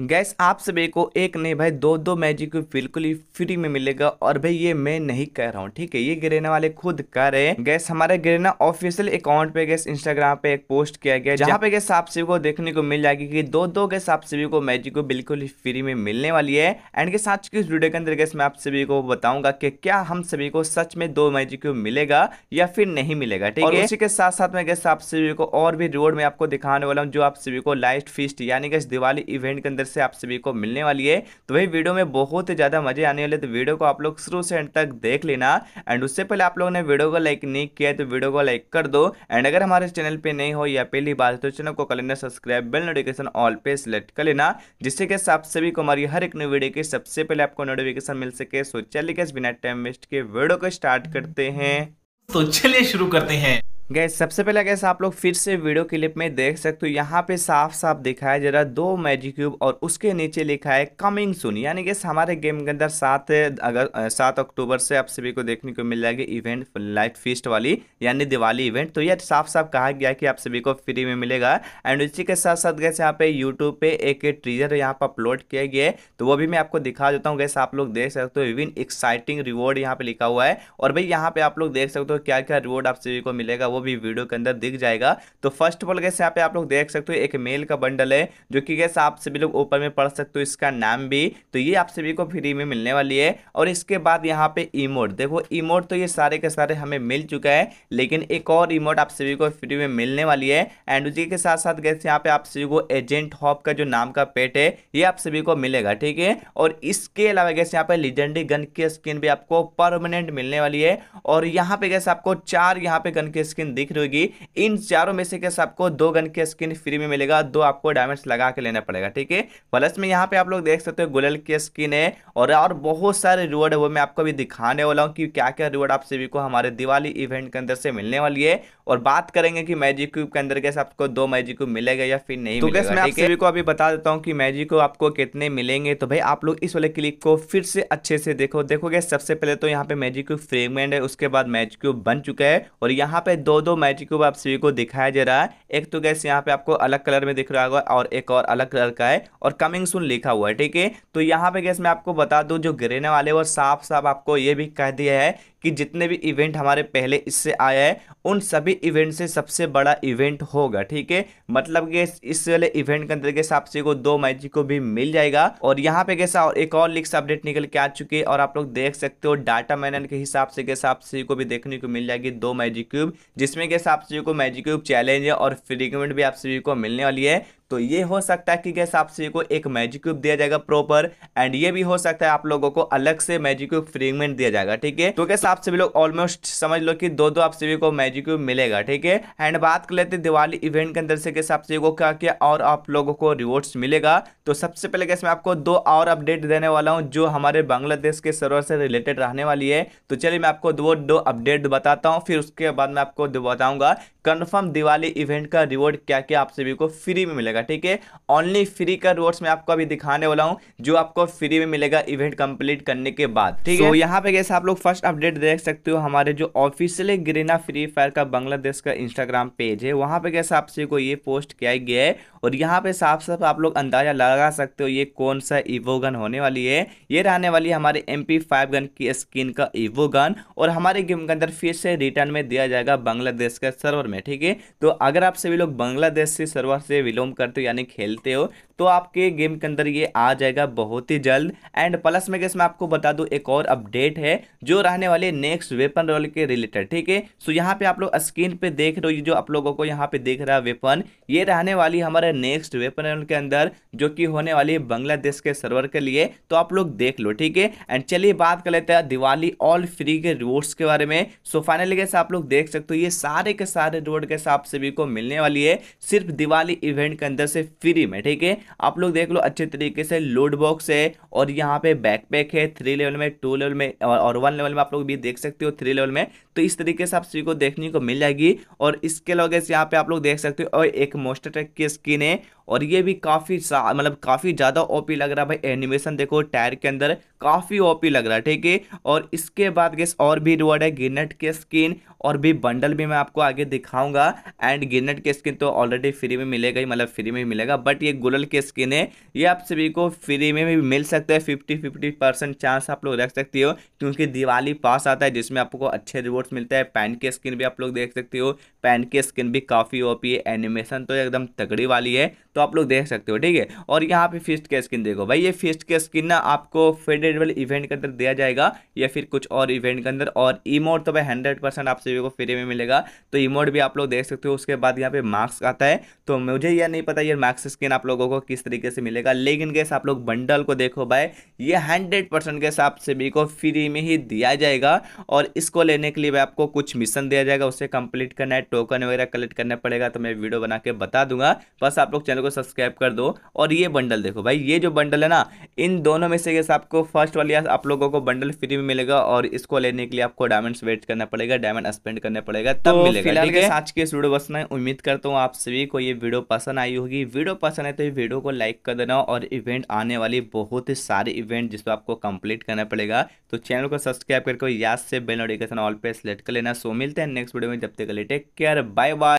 gas आप सभी को एक नहीं भाई दो दो मैजिक बिल्कुल ही फ्री में मिलेगा और भाई ये मैं नहीं कह रहा हूँ ठीक है ये गिरेना वाले खुद कर रहे हैं गैस हमारे गिरेना ऑफिशियल अकाउंट पे गैस इंस्टाग्राम पे एक पोस्ट किया गया जहाँ पे गैस आप सभी को देखने को मिल जाएगी कि दो दो गैस आप सभी को मैजिक बिल्कुल ही फ्री में मिलने वाली है एंड के साथ इस वीडियो के अंदर गैस मैं आप सभी को बताऊंगा की क्या हम सभी को सच में दो मैजिक मिलेगा या फिर नहीं मिलेगा ठीक है इसी के साथ साथ में गैस आप सभी को और भी रिवॉर्ड में आपको दिखाने वाला हूँ जो आप सभी को लाइट फिस्ट यानी गैस दिवाली इवेंट के अंदर से आप सभी को मिलने वाली है तो वही वीडियो में बहुत ही ज़्यादा मजे आने वाले तो वीडियो को आप लोग शुरू से एंड तक देख लेना एंड उससे पहले आप लोगों ने वीडियो को लाइक नहीं किया तो वीडियो को लाइक कर दो एंड अगर हमारे चैनल पर नहीं हो या पहली बार तो चैनल को कर लेना सब्सक्राइब बेल नोटिफिकेशन ऑल पे सिलेक्ट कर लेना जिससे कि आप सभी को हमारी हर एक नई वीडियो की सबसे पहले आपको नोटिफिकेशन मिल सके सोचा लिखे बिना टाइम वेस्ट के वीडियो को स्टार्ट करते हैं तो चलिए शुरू करते हैं गैस सबसे पहले गैस आप लोग फिर से वीडियो क्लिप में देख सकते हो यहाँ पे साफ साफ दिखा है जरा दो मैजिक क्यूब और उसके नीचे लिखा है कमिंग सुन यानी गैस हमारे गेम के अंदर सात अगर सात अक्टूबर से आप सभी को देखने को मिल जाएगी इवेंट लाइट फीस्ट वाली यानी दिवाली इवेंट तो यह साफ साफ कहा गया कि आप सभी को फ्री में मिलेगा एंड उसी के साथ साथ गैस यहाँ पे यूट्यूब पे एक ट्रीजर यहाँ पर अपलोड किया गया है तो वो भी मैं आपको दिखा देता हूँ गैस आप लोग देख सकते हो इवन एक्साइटिंग रिवॉर्ड यहाँ पे लिखा हुआ है और भाई यहाँ पे आप लोग देख सकते हो क्या क्या रिवॉर्ड आप सभी को मिलेगा वो वो भी वीडियो के अंदर दिख जाएगा तो फर्स्ट ऑफ ऑल कैसे यहाँ पे आप लोग देख सकते हो एक मेल का बंडल है जो कि कैसे आप सभी लोग ऊपर में पढ़ सकते हो इसका नाम भी तो ये आप सभी को फ्री में मिलने वाली है और इसके बाद यहाँ पे इमोट देखो इमोट तो ये सारे के सारे हमें मिल चुका है लेकिन एक और इमोट आप सभी को फ्री में मिलने वाली है एंड उसी के साथ साथ कैसे यहाँ पे आप सभी को एजेंट हॉप का जो नाम का पेट है ये आप सभी को मिलेगा ठीक है और इसके अलावा कैसे यहाँ पे लिजेंडी गन की स्किन भी आपको परमानेंट मिलने वाली है और यहाँ पे कैसे आपको चार यहाँ पे गन की स्किन स्किन दिख रही होगी इन चारों में से कैसे आपको दो गन के स्किन फ्री में मिलेगा दो आपको डायमंड्स लगा के लेना पड़ेगा ठीक है प्लस में यहाँ पे आप लोग देख सकते हो गुलल की स्किन है और और बहुत सारे रिवॉर्ड है वो मैं आपको अभी दिखाने वाला हूँ कि क्या क्या रिवॉर्ड आप सभी को हमारे दिवाली इवेंट के अंदर से मिलने वाली है और बात करेंगे कि मैजिक क्यूब के अंदर कैसे आपको दो मैजिक क्यूब मिलेगा या फिर नहीं तो मिलेगा मैं आप सभी को अभी बता देता हूँ कि मैजिक क्यूब आपको कितने मिलेंगे तो भाई आप लोग इस वाले क्लिक को फिर से अच्छे से देखो देखोगे सबसे पहले तो यहाँ पे मैजिक क्यूब फ्रेगमेंट है उसके बाद मैजिक क्यूब बन चुका है और यहाँ पे दो दो मैजिक क्यूब आप सभी को दिखाया जा रहा है एक तो गैस यहाँ पे आपको अलग कलर में दिख रहा होगा और एक और अलग कलर का है और कमिंग सुन लिखा हुआ है ठीक है तो यहाँ पे गैस मैं आपको बता दू जो गिरने वाले और साफ साफ आपको ये भी कह दिया है कि जितने भी इवेंट हमारे पहले इससे आया है उन सभी इवेंट से सबसे बड़ा इवेंट होगा ठीक है मतलब कि इस वाले इवेंट के अंदर गैस आपसे को दो मैजिक को भी मिल जाएगा और यहाँ पे गैसा और एक और लिक्स अपडेट निकल के आ चुकी है और आप लोग देख सकते हो डाटा मैनन के हिसाब से गैस आप को भी देखने को मिल जाएगी दो मैजिक क्यूब जिसमें गैस आप को मैजिक क्यूब चैलेंज है और फ्रीक्वेंट भी आप सभी को मिलने वाली है तो ये हो सकता है कि गैस आप सभी को एक मैजिक क्यूब दिया जाएगा प्रॉपर एंड ये भी हो सकता है आप लोगों को अलग से मैजिक क्यूब फ्रीगमेंट दिया जाएगा ठीक है तो गैस आप सभी लोग ऑलमोस्ट समझ लो कि दो दो आप सभी को मैजिक क्यूब मिलेगा ठीक है एंड बात कर लेते दिवाली इवेंट के अंदर से गैस आप सभी को क्या क्या और आप लोगों को रिवॉर्ड्स मिलेगा तो सबसे पहले गैस मैं आपको दो और अपडेट देने वाला हूँ जो हमारे बांग्लादेश के सर्वर से रिलेटेड रहने वाली है तो चलिए मैं आपको दो दो अपडेट बताता हूँ फिर उसके बाद मैं आपको बताऊंगा कन्फर्म दिवाली इवेंट का रिवॉर्ड क्या क्या आप सभी को फ्री में मिलेगा जाएगा ठीक है ओनली फ्री का रोड्स मैं आपको अभी दिखाने वाला हूँ जो आपको फ्री में मिलेगा इवेंट कंप्लीट करने के बाद ठीक है so, यहाँ पे कैसे आप लोग फर्स्ट अपडेट देख सकते हो हमारे जो ऑफिशियल ग्रीना फ्री फायर का बांग्लादेश का इंस्टाग्राम पेज है वहाँ पे कैसे आपसे को ये पोस्ट किया गया है और यहाँ पे साफ साफ आप लोग अंदाजा लगा सकते हो ये कौन सा इवो गन होने वाली है ये रहने वाली है हमारे एम फाइव गन की स्किन का इवो गन और हमारे गेम के अंदर फिर से रिटर्न में दिया जाएगा बांग्लादेश के सर्वर में ठीक है तो अगर आप सभी लोग बांग्लादेश से सर्वर से विलोम कर करते हो यानी खेलते हो तो आपके गेम के अंदर ये आ जाएगा बहुत ही जल्द एंड प्लस में गेस मैं आपको बता दूं एक और अपडेट है जो रहने वाले नेक्स्ट वेपन रोल के रिलेटेड ठीक है सो यहाँ पे आप लोग स्क्रीन पे देख रहे हो जो आप लोगों को यहाँ पे देख रहा है वेपन ये रहने वाली हमारे नेक्स्ट वेपन रोल के अंदर जो कि होने वाली है बांग्लादेश के सर्वर के लिए तो आप लोग देख लो ठीक है एंड चलिए बात कर लेते हैं दिवाली ऑल फ्री के रोड्स के बारे में सो फाइनली गैस आप लोग देख सकते हो ये सारे के सारे रोड के हिसाब से भी को मिलने वाली है सिर्फ दिवाली इवेंट के अंदर से फ्री में ठीक है आप लोग देख लो अच्छे तरीके से लोड बॉक्स है और यहाँ पे बैकपैक है थ्री लेवल में टू लेवल में और वन लेवल में आप लोग भी देख सकते हो थ्री लेवल में तो इस तरीके से आप सभी को देखने को मिल जाएगी और इसके अलावा यहाँ पे आप लोग देख सकते हो और एक मोस्टर ट्रैक की स्किन है और ये भी काफ़ी मतलब काफ़ी ज़्यादा ओपी लग रहा है भाई एनिमेशन देखो टायर के अंदर काफ़ी ओपी लग रहा है ठीक है और इसके बाद गेस और भी रिवॉर्ड है गिनेट के स्किन और भी बंडल भी मैं आपको आगे दिखाऊंगा एंड गिनेट के स्किन तो ऑलरेडी फ्री में मिलेगा ही मतलब फ्री में मिलेगा बट ये गुलल के स्किन है ये आप सभी को फ्री में भी मिल सकता है फिफ्टी फिफ्टी परसेंट चांस आप लोग रख सकते हो क्योंकि दिवाली पास आता है जिसमें आपको अच्छे रिवॉर्ड्स मिलता है पैन के स्किन भी आप लोग देख सकते हो पैन के स्किन भी काफ़ी ओपी है एनिमेशन तो एकदम तगड़ी वाली है तो आप लोग देख सकते हो ठीक है और यहाँ पे फिस्ट के स्किन देखो भाई ये फिस्ट के स्किन ना आपको फेड हंड्रेड वाले इवेंट के अंदर दिया जाएगा या फिर कुछ और इवेंट के अंदर और इमोट तो भाई हंड्रेड परसेंट आप सभी को फ्री में मिलेगा तो इमोट भी आप लोग देख सकते हो उसके बाद यहाँ पे मार्क्स आता है तो मुझे यह नहीं पता ये मार्क्स स्किन आप लोगों को किस तरीके से मिलेगा लेकिन गैस आप लोग बंडल को देखो भाई ये हंड्रेड परसेंट गैस आप सभी को फ्री में ही दिया जाएगा और इसको लेने के लिए भाई आपको कुछ मिशन दिया जाएगा उसे कंप्लीट करना है टोकन वगैरह कलेक्ट करना पड़ेगा तो मैं वीडियो बना के बता दूंगा बस आप लोग चैनल को सब्सक्राइब कर दो और ये बंडल देखो भाई ये जो बंडल है ना इन दोनों में से गैस आपको फर्स्ट वाली आप लोगों को बंडल फ्री में मिलेगा और इसको लेने के लिए आपको डायमंड वेट करना पड़ेगा डायमंड स्पेंड करने पड़ेगा तब तो मिलेगा ठीक आज के इस वीडियो बस में उम्मीद करता हूँ आप सभी को ये वीडियो पसंद आई होगी वीडियो पसंद है तो वीडियो को लाइक कर देना और इवेंट आने वाली बहुत ही सारे इवेंट जिसको आपको कंप्लीट करना पड़ेगा तो चैनल को सब्सक्राइब करके याद से बेल नोटिफिकेशन ऑल पे सेलेक्ट कर लेना सो मिलते हैं नेक्स्ट वीडियो में जब तक लेटे केयर बाय बाय